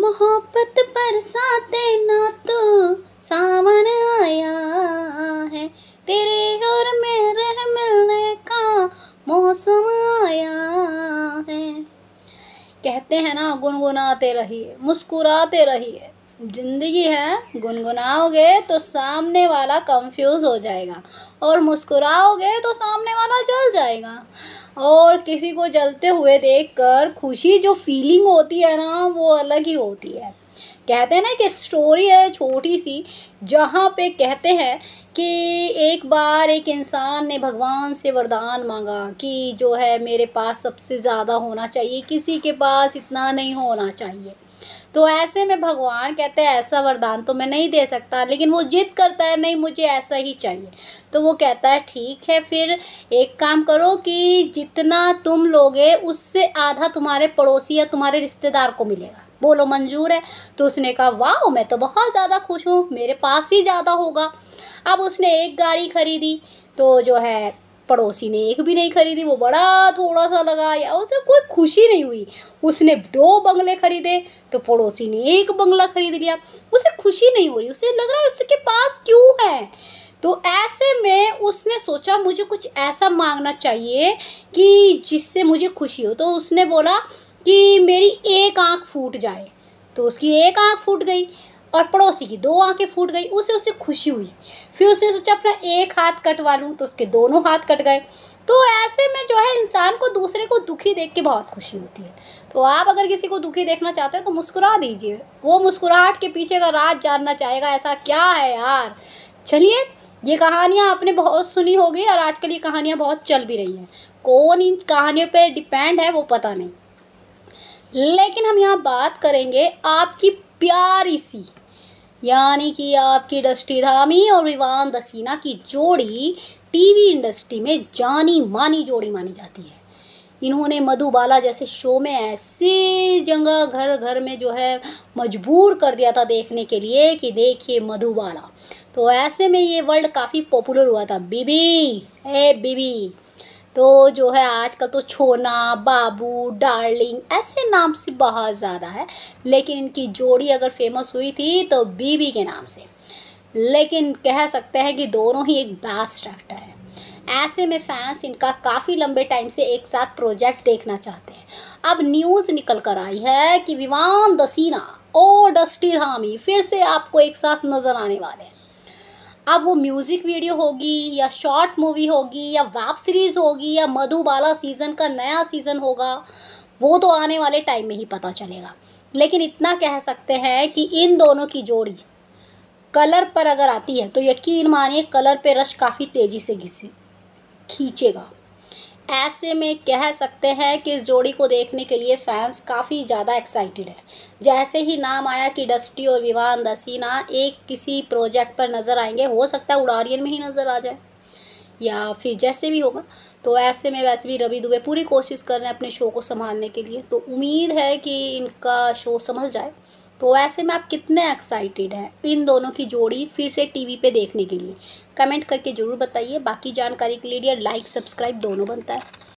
मोहब्बत बरसाते ना तो सावन आया है तेरे और मेरे मिलने का मौसम आया है कहते हैं ना गुनगुनाते रहिए मुस्कुराते रहिए जिंदगी है गुनगुनाओगे तो सामने वाला कंफ्यूज हो जाएगा और मुस्कुराओगे तो सामने वाला जल जाएगा और किसी को जलते हुए देखकर खुशी जो फीलिंग होती है ना वो अलग ही होती है कहते हैं ना कि स्टोरी है छोटी सी जहाँ पे कहते हैं कि एक बार एक इंसान ने भगवान से वरदान मांगा कि जो है मेरे पास सबसे ज़्यादा होना चाहिए किसी के पास इतना नहीं होना चाहिए तो ऐसे में भगवान कहते हैं ऐसा वरदान तो मैं नहीं दे सकता लेकिन वो जिद करता है नहीं मुझे ऐसा ही चाहिए तो वो कहता है ठीक है फिर एक काम करो कि जितना तुम लोगे उससे आधा तुम्हारे पड़ोसी या तुम्हारे रिश्तेदार को मिलेगा बोलो मंजूर है तो उसने कहा वाह मैं तो बहुत ज़्यादा खुश हूँ मेरे पास ही ज़्यादा होगा अब उसने एक गाड़ी खरीदी तो जो है पड़ोसी ने एक भी नहीं खरीदी वो बड़ा थोड़ा सा लगा या उसे कोई खुशी नहीं हुई उसने दो बंगले खरीदे तो पड़ोसी ने एक बंगला खरीद लिया उसे खुशी नहीं हो रही उसे लग रहा है उसके पास क्यों है तो ऐसे में उसने सोचा मुझे कुछ ऐसा मांगना चाहिए कि जिससे मुझे खुशी हो तो उसने बोला कि मेरी एक आँख फूट जाए तो उसकी एक आँख फूट गई और पड़ोसी की दो आंखें फूट गई उसे उसे खुशी हुई फिर उसे सोचा अपना एक हाथ कटवा लूँ तो उसके दोनों हाथ कट गए तो ऐसे में जो है इंसान को दूसरे को दुखी देख के बहुत खुशी होती है तो आप अगर किसी को दुखी देखना चाहते हो तो मुस्कुरा दीजिए वो मुस्कुराहट के पीछे का राज जानना चाहेगा ऐसा क्या है यार चलिए ये कहानियाँ आपने बहुत सुनी होगी और आजकल ये कहानियाँ बहुत चल भी रही हैं कौन इन कहानियों पर डिपेंड है वो पता नहीं लेकिन हम यहाँ बात करेंगे आपकी प्यारी सी यानी कि आपकी डस्टी धामी और विवान दसीना की जोड़ी टीवी इंडस्ट्री में जानी मानी जोड़ी मानी जाती है इन्होंने मधुबाला जैसे शो में ऐसे जगह घर घर में जो है मजबूर कर दिया था देखने के लिए कि देखिए मधुबाला तो ऐसे में ये वर्ल्ड काफ़ी पॉपुलर हुआ था बीबी ए बीबी तो जो है आजकल तो छोना बाबू डार्लिंग ऐसे नाम से बहुत ज़्यादा है लेकिन इनकी जोड़ी अगर फेमस हुई थी तो बीबी के नाम से लेकिन कह सकते हैं कि दोनों ही एक बेस्ट एक्टर हैं ऐसे में फैंस इनका काफ़ी लंबे टाइम से एक साथ प्रोजेक्ट देखना चाहते हैं अब न्यूज़ निकल कर आई है कि विमान दसीना ओ डस्टी धामी फिर से आपको एक साथ नज़र आने वाले हैं अब वो म्यूज़िक वीडियो होगी या शॉर्ट मूवी होगी या वेब सीरीज़ होगी या मधुबाला सीज़न का नया सीज़न होगा वो तो आने वाले टाइम में ही पता चलेगा लेकिन इतना कह सकते हैं कि इन दोनों की जोड़ी कलर पर अगर आती है तो यकीन मानिए कलर पे रश काफ़ी तेज़ी से घिसे खींचेगा ऐसे में कह सकते हैं कि इस जोड़ी को देखने के लिए फैंस काफ़ी ज़्यादा एक्साइटेड है जैसे ही नाम आया कि डस्टी और विवान दसीना एक किसी प्रोजेक्ट पर नज़र आएंगे हो सकता है उड़ारियन में ही नज़र आ जाए या फिर जैसे भी होगा तो ऐसे में वैसे भी रवि दुबे पूरी कोशिश कर रहे हैं अपने शो को संभालने के लिए तो उम्मीद है कि इनका शो संभल जाए तो ऐसे में आप कितने एक्साइटेड हैं इन दोनों की जोड़ी फिर से टीवी पे देखने के लिए कमेंट करके ज़रूर बताइए बाकी जानकारी के लिए डियर लाइक सब्सक्राइब दोनों बनता है